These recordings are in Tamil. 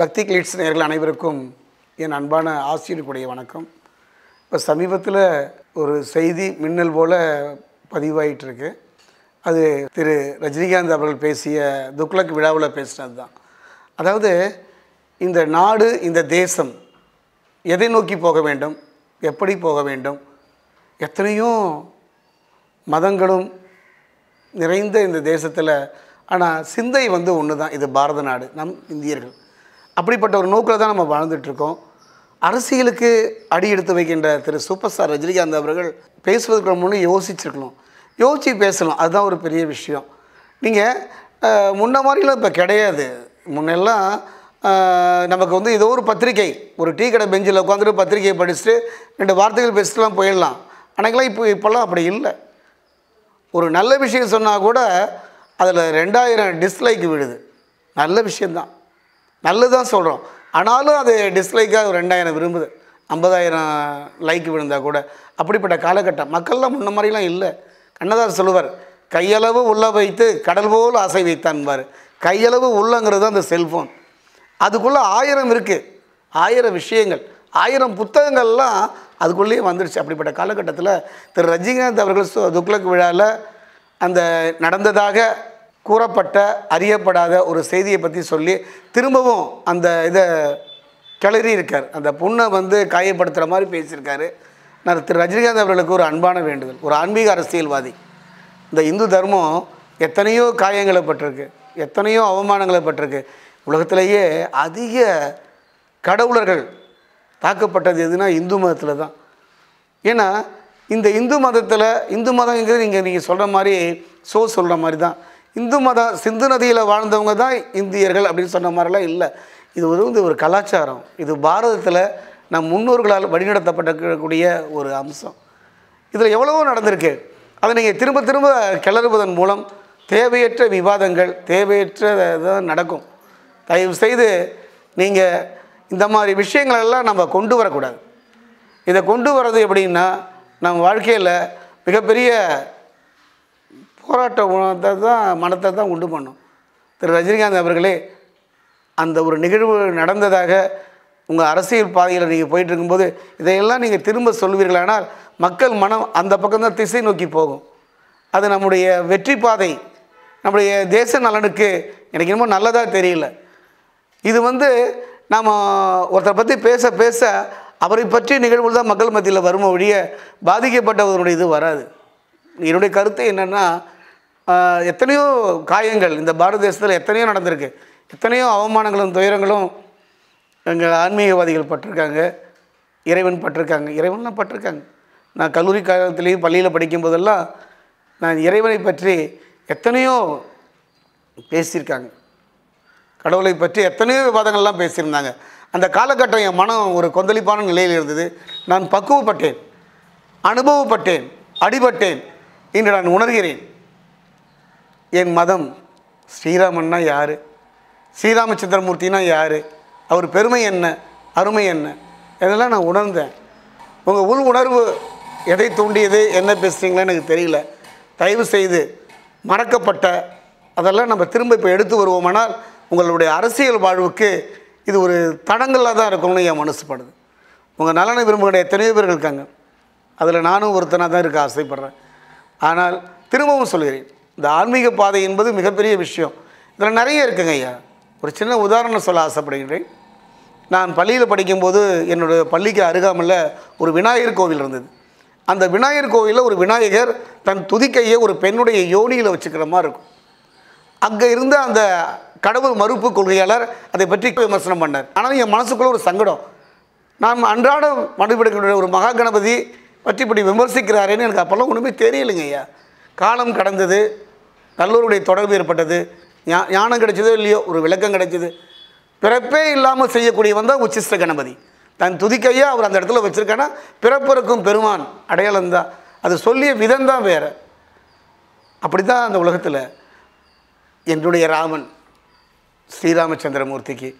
பக்தி கிளீட்ஸ் நேர்கள் அனைவருக்கும் என் அன்பான ஆசிரியருக்குடைய வணக்கம் இப்போ சமீபத்தில் ஒரு செய்தி மின்னல் போல் பதிவாயிட்டிருக்கு அது திரு ரஜினிகாந்த் அவர்கள் பேசிய துக்லக் விழாவில் பேசினது தான் அதாவது இந்த நாடு இந்த தேசம் எதை நோக்கி போக வேண்டும் எப்படி போக வேண்டும் எத்தனையோ மதங்களும் நிறைந்த இந்த தேசத்தில் ஆனால் சிந்தை வந்து ஒன்று தான் இது பாரத நாடு நம் இந்தியர்கள் அப்படிப்பட்ட ஒரு நோக்கில் தான் நம்ம வாழ்ந்துட்டுருக்கோம் அரசியலுக்கு அடி எடுத்து வைக்கின்ற திரு சூப்பர் ஸ்டார் ரஜினிகாந்த் அவர்கள் பேசுவதற்கு முன்னே யோசிச்சிருக்கணும் யோசித்து பேசணும் அதுதான் ஒரு பெரிய விஷயம் நீங்கள் முன்ன மாதிரிலாம் இப்போ கிடையாது முன்னெல்லாம் நமக்கு வந்து ஏதோ ஒரு பத்திரிக்கை ஒரு டீ கடை பெஞ்சில் உட்காந்துட்டு பத்திரிக்கையை படிச்சுட்டு ரெண்டு வார்த்தைகள் பேசிட்டுலாம் போயிடலாம் அன்றைக்கெல்லாம் இப்போ இப்போல்லாம் அப்படி இல்லை ஒரு நல்ல விஷயம் சொன்னால் கூட அதில் ரெண்டாயிரம் டிஸ்லைக் விழுது நல்ல விஷயந்தான் நல்லதான் சொல்கிறோம் ஆனாலும் அது டிஸ்லைக்காக ஒரு ரெண்டாயிரம் விரும்புது ஐம்பதாயிரம் லைக் விழுந்தால் கூட அப்படிப்பட்ட காலகட்டம் மக்கள்லாம் முன்ன மாதிரிலாம் இல்லை கண்ணதார் சொல்லுவார் கையளவு உள்ளே வைத்து கடல் போல் ஆசை வைத்தான்பார் கையளவு உள்ளங்கிறது தான் அந்த செல்ஃபோன் அதுக்குள்ளே ஆயிரம் இருக்குது ஆயிரம் விஷயங்கள் ஆயிரம் புத்தகங்கள்லாம் அதுக்குள்ளேயே வந்துடுச்சு அப்படிப்பட்ட காலகட்டத்தில் திரு ரஜினிகாந்த் அவர்கள் துக்ளக் விழாவில் அந்த நடந்ததாக கூறப்பட்ட அறியப்படாத ஒரு செய்தியை பற்றி சொல்லி திரும்பவும் அந்த இதை கிளறி இருக்கார் அந்த பொண்ணை வந்து காயப்படுத்துகிற மாதிரி பேசியிருக்காரு நான் திரு ரஜினிகாந்த் அவர்களுக்கு ஒரு அன்பான வேண்டுதல் ஒரு ஆன்மீக அரசியல்வாதி இந்த இந்து தர்மம் எத்தனையோ காயங்களை பட்டிருக்கு எத்தனையோ அவமானங்களை பட்டிருக்கு உலகத்திலேயே அதிக கடவுளர்கள் தாக்கப்பட்டது எதுனா இந்து மதத்தில் தான் ஏன்னா இந்த இந்து மதத்தில் இந்து மதங்கிறது இங்கே நீங்கள் சொல்கிற மாதிரி சோ சொல்கிற மாதிரி தான் இந்து மத சிந்து நதியில் வாழ்ந்தவங்க தான் இந்தியர்கள் அப்படின்னு சொன்ன மாதிரிலாம் இல்லை இது வந்து ஒரு கலாச்சாரம் இது பாரதத்தில் நம் முன்னோர்களால் வழிநடத்தப்பட்டக்கூடிய ஒரு அம்சம் இதில் எவ்வளவோ நடந்திருக்கு அதை நீங்கள் திரும்ப திரும்ப கிளறுவதன் மூலம் தேவையற்ற விவாதங்கள் தேவையற்ற இதான் நடக்கும் தயவு செய்து நீங்கள் இந்த மாதிரி விஷயங்களெல்லாம் நம்ம கொண்டு வரக்கூடாது இதை கொண்டு வர்றது எப்படின்னா நம் வாழ்க்கையில் மிகப்பெரிய போராட்ட உணவத்தை தான் மனத்தை தான் உண்டு பண்ணும் திரு ரஜினிகாந்த் அவர்களே அந்த ஒரு நிகழ்வு நடந்ததாக உங்கள் அரசியல் பாதையில் நீங்கள் போயிட்டுருக்கும்போது இதையெல்லாம் நீங்கள் திரும்ப சொல்வீர்களானால் மக்கள் மனம் அந்த பக்கம்தான் திசை நோக்கி போகும் அது நம்முடைய வெற்றி பாதை நம்முடைய தேச நலனுக்கு எனக்கு என்னமோ நல்லதாக தெரியல இது வந்து நாம் ஒருத்தரை பற்றி பேச பேச அவரை பற்றிய நிகழ்வுகள் தான் மக்கள் மத்தியில் வரும் ஒழிய பாதிக்கப்பட்டவருடைய இது வராது என்னுடைய கருத்து என்னென்னா எத்தனையோ காயங்கள் இந்த பாரத தேசத்தில் எத்தனையோ நடந்திருக்கு எத்தனையோ அவமானங்களும் துயரங்களும் எங்கள் ஆன்மீகவாதிகள் பட்டிருக்காங்க இறைவன் பட்டிருக்காங்க இறைவன்லாம் பட்டிருக்காங்க நான் கல்லூரி காலத்துலேயும் பள்ளியில் படிக்கும்போதெல்லாம் நான் இறைவனை பற்றி எத்தனையோ பேசியிருக்காங்க கடவுளை பற்றி எத்தனையோ விவாதங்கள்லாம் பேசியிருந்தாங்க அந்த காலகட்டம் என் மனம் ஒரு கொந்தளிப்பான நிலையில் இருந்தது நான் பக்குவப்பட்டேன் அனுபவப்பட்டேன் அடிபட்டேன் இன்று நான் உணர்கிறேன் என் மதம் ஸ்ரீராமன்னா யார் ஸ்ரீராமச்சந்திரமூர்த்தினா யார் அவர் பெருமை என்ன அருமை என்ன இதெல்லாம் நான் உணர்ந்தேன் உங்கள் உள் உணர்வு எதை தூண்டியது என்ன பேசுகிறீங்களா எனக்கு தெரியல தயவு செய்து மறக்கப்பட்ட அதெல்லாம் நம்ம திரும்ப இப்போ எடுத்து வருவோமானால் உங்களுடைய அரசியல் வாழ்வுக்கு இது ஒரு தடங்களாக தான் இருக்கணும்னு என் மனசுப்படுது உங்கள் நலனை விரும்புகிற எத்தனையோ பேர் இருக்காங்க அதில் நானும் ஒருத்தனாக தான் இருக்க ஆசைப்பட்றேன் ஆனால் திரும்பவும் சொல்கிறேன் இந்த ஆன்மீக பாதை என்பது மிகப்பெரிய விஷயம் இதில் நிறைய இருக்குங்க ஐயா ஒரு சின்ன உதாரணம் சொல்ல ஆசைப்படுகிறேன் நான் பள்ளியில் படிக்கும்போது என்னுடைய பள்ளிக்கு அருகாமல் ஒரு விநாயகர் கோவில் இருந்தது அந்த விநாயகர் கோவிலில் ஒரு விநாயகர் தன் துதிக்கையை ஒரு பெண்ணுடைய யோனியில் வச்சுக்கிற மாதிரி இருக்கும் அங்கே இருந்த அந்த கடவுள் மறுப்பு கொள்கையாளர் அதை பற்றி விமர்சனம் பண்ணார் ஆனால் என் மனசுக்குள்ளே ஒரு சங்கடம் நாம் அன்றாட மனுபடுக்கின்ற ஒரு மகா கணபதி பற்றி இப்படி விமர்சிக்கிறாரேன்னு எனக்கு அப்போல்லாம் ஒன்றுமே தெரியலைங்க ஐயா காலம் கடந்தது நல்லோருடைய தொடர்பு ஏற்பட்டது ஞானம் கிடைச்சதோ இல்லையோ ஒரு விளக்கம் கிடைச்சது பிறப்பே இல்லாமல் செய்யக்கூடியவன் தான் உச்சிஷ்ட கணபதி தன் துதிக்கையாக அவர் அந்த இடத்துல வச்சுருக்கான்னா பிறப்பிறக்கும் பெருமான் அடையாளம் தான் அது சொல்லிய விதம்தான் வேறு அப்படி தான் அந்த உலகத்தில் என்னுடைய ராமன் ஸ்ரீராமச்சந்திரமூர்த்திக்கு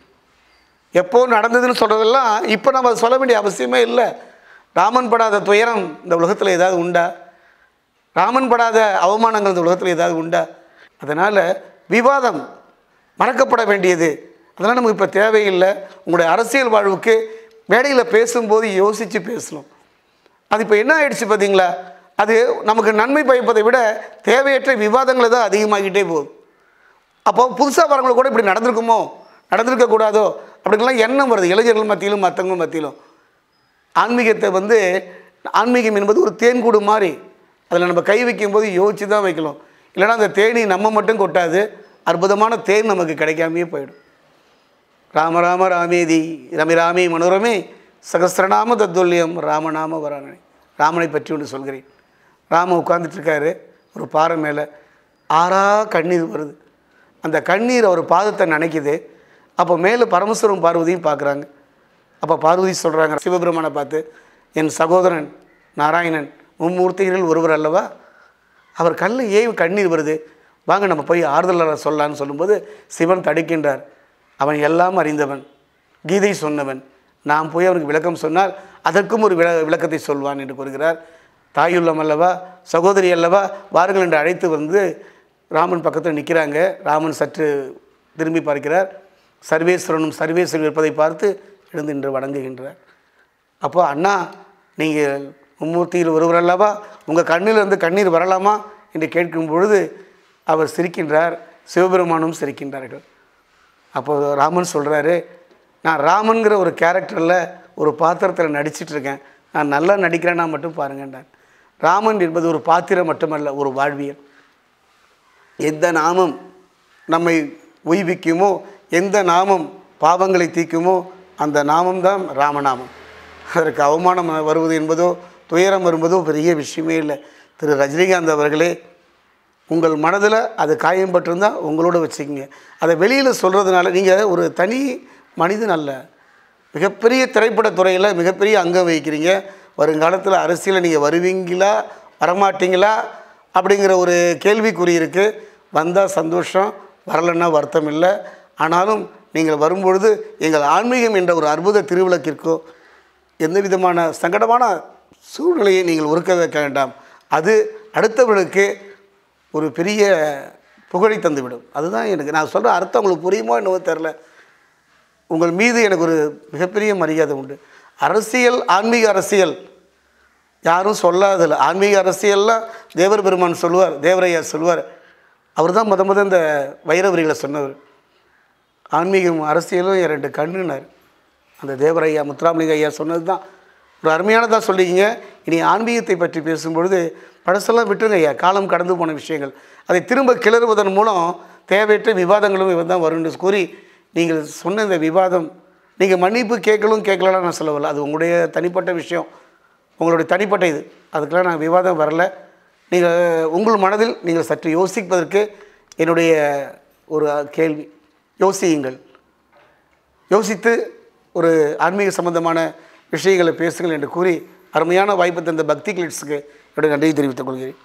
எப்போ நடந்ததுன்னு சொல்கிறதெல்லாம் இப்போ நம்ம சொல்ல வேண்டிய அவசியமே இல்லை ராமன் படாத துயரம் இந்த உலகத்தில் ஏதாவது உண்டா ராமன் படாத அவமானங்கள் இந்த உலகத்தில் ஏதாவது உண்டா அதனால் விவாதம் மறக்கப்பட வேண்டியது அதெல்லாம் நமக்கு இப்போ தேவையில்லை உங்களுடைய அரசியல் வாழ்வுக்கு மேடையில் பேசும்போது யோசித்து பேசணும் அது இப்போ என்ன ஆயிடுச்சு பார்த்தீங்களா அது நமக்கு நன்மை பயப்பதை விட தேவையற்ற விவாதங்களை தான் அதிகமாகிட்டே போகுது அப்போ புதுசாக வரவங்களை கூட இப்படி நடந்திருக்குமோ நடந்திருக்கக்கூடாதோ அப்படிங்கலாம் எண்ணம் வருது இளைஞர்கள் மத்தியிலும் மற்றவங்களும் மத்தியிலும் ஆன்மீகத்தை வந்து ஆன்மீகம் என்பது ஒரு தேன்கூடு மாதிரி அதில் நம்ம கை வைக்கும்போது யோசிச்சு தான் வைக்கலாம் இல்லைனா அந்த தேனி நம்ம மட்டும் கொட்டாது அற்புதமான தேன் நமக்கு கிடைக்காமே போயிடும் ராம ராம ராமேதி ரமி ராமி மனோரமே சகசிரநாம தத்துல்யம் ராமநாம வராணனே ராமனை பற்றி ஒன்று சொல்கிறேன் ராம உட்காந்துட்ருக்காரு ஒரு பாறை மேலே ஆறா கண்ணீர் வருது அந்த கண்ணீர் அவர் பாதத்தை நினைக்குது அப்போ மேலே பரமஸ்வரம் பார்வதியும் பார்க்குறாங்க அப்போ பார்வதி சொல்கிறாங்க சிவபெருமானை பார்த்து என் சகோதரன் நாராயணன் மும்மூர்த்திகளில் ஒருவர் அல்லவா அவர் கல் ஏய் கண்ணீர் வருது வாங்க நம்ம போய் ஆறுதலாளர் சொல்லலான்னு சொல்லும்போது சிவன் தடுக்கின்றார் அவன் எல்லாம் அறிந்தவன் கீதை சொன்னவன் நாம் போய் அவனுக்கு விளக்கம் சொன்னால் அதற்கும் ஒரு விள விளக்கத்தை சொல்வான் என்று கூறுகிறார் தாயுள்ளம் அல்லவா சகோதரி அல்லவா வாருங்கள் என்று அழைத்து வந்து ராமன் பக்கத்தில் நிற்கிறாங்க ராமன் சற்று திரும்பி பார்க்கிறார் சர்வேஸ்வரனும் சர்வேஸ்வரன் இருப்பதை பார்த்து எழுந்து நின்று வணங்குகின்றார் அப்போது அண்ணா நீங்கள் மும்மூர்த்தியில் ஒருவர் அல்லவா உங்கள் கண்ணிலிருந்து கண்ணீர் வரலாமா என்று கேட்கும் பொழுது அவர் சிரிக்கின்றார் சிவபெருமானும் சிரிக்கின்றார்கள் அப்போது ராமன் சொல்கிறாரு நான் ராமனுங்கிற ஒரு கேரக்டரில் ஒரு பாத்திரத்தில் நடிச்சிட்ருக்கேன் நான் நல்லா நடிக்கிறேன்னா மட்டும் பாருங்கன்றார் ராமன் என்பது ஒரு பாத்திரம் மட்டுமல்ல ஒரு வாழ்வியல் எந்த நாமம் நம்மை உய்விக்குமோ எந்த நாமம் பாவங்களை தீக்குமோ அந்த நாமம்தான் ராமநாமம் அதற்கு அவமானம் வருவது என்பதோ துயரம் வரும்போது பெரிய விஷயமே இல்லை திரு ரஜினிகாந்த் அவர்களே உங்கள் மனதில் அது காயம்பட்டிருந்தால் உங்களோட வச்சுக்கோங்க அதை வெளியில் சொல்கிறதுனால நீங்கள் ஒரு தனி மனிதன் அல்ல மிகப்பெரிய திரைப்படத்துறையில் மிகப்பெரிய அங்கம் வகிக்கிறீங்க வருங்காலத்தில் அரசியலில் நீங்கள் வருவீங்களா வரமாட்டீங்களா அப்படிங்கிற ஒரு கேள்விக்குறி இருக்குது வந்தால் சந்தோஷம் வரலன்னா வருத்தம் இல்லை ஆனாலும் நீங்கள் வரும்பொழுது எங்கள் ஆன்மீகம் என்ற ஒரு அற்புத திருவிளக்கிற்கோ எந்த விதமான சங்கடமான சூழ்நிலையை நீங்கள் ஒருக்க வைக்க வேண்டாம் அது அடுத்தவர்களுக்கு ஒரு பெரிய புகழை தந்துவிடும் அதுதான் எனக்கு நான் சொல்கிற அர்த்தம் உங்களுக்கு புரியுமோ என்னவோ தெரில உங்கள் மீது எனக்கு ஒரு மிகப்பெரிய மரியாதை உண்டு அரசியல் ஆன்மீக அரசியல் யாரும் சொல்லாதில்ல ஆன்மீக அரசியல்லாம் தேவர் பெருமான் சொல்லுவார் தேவரையா சொல்லுவார் அவர் தான் முத முத இந்த வைரவரிகளை சொன்னவர் ஆன்மீகம் அரசியலும் ரெண்டு கண்ணுனார் அந்த தேவரையா முத்துராமலிங்க ஐயா சொன்னது தான் ஒரு அருமையானதாக சொல்லிக்கிங்க இனி ஆன்மீகத்தை பற்றி பேசும்பொழுது பழசெல்லாம் விட்டுருங்க ஐயா காலம் கடந்து போன விஷயங்கள் அதை திரும்ப கிளறுவதன் மூலம் தேவையற்ற விவாதங்களும் இவர் தான் வரும்னு கூறி நீங்கள் சொன்ன இந்த விவாதம் நீங்கள் மன்னிப்பு கேட்கலும் கேட்கலாம் நான் சொல்லவில்லை அது உங்களுடைய தனிப்பட்ட விஷயம் உங்களுடைய தனிப்பட்ட இது அதுக்கெல்லாம் நான் விவாதம் வரல நீங்கள் உங்கள் மனதில் நீங்கள் சற்று யோசிப்பதற்கு என்னுடைய ஒரு கேள்வி யோசியுங்கள் யோசித்து ஒரு ஆன்மீக சம்பந்தமான விஷயங்களை பேசுங்கள் என்று கூறி அருமையான வாய்ப்பு தந்த பக்தி கிளிட்ஸுக்கு என்னுடைய நன்றியை தெரிவித்துக் கொள்கிறேன்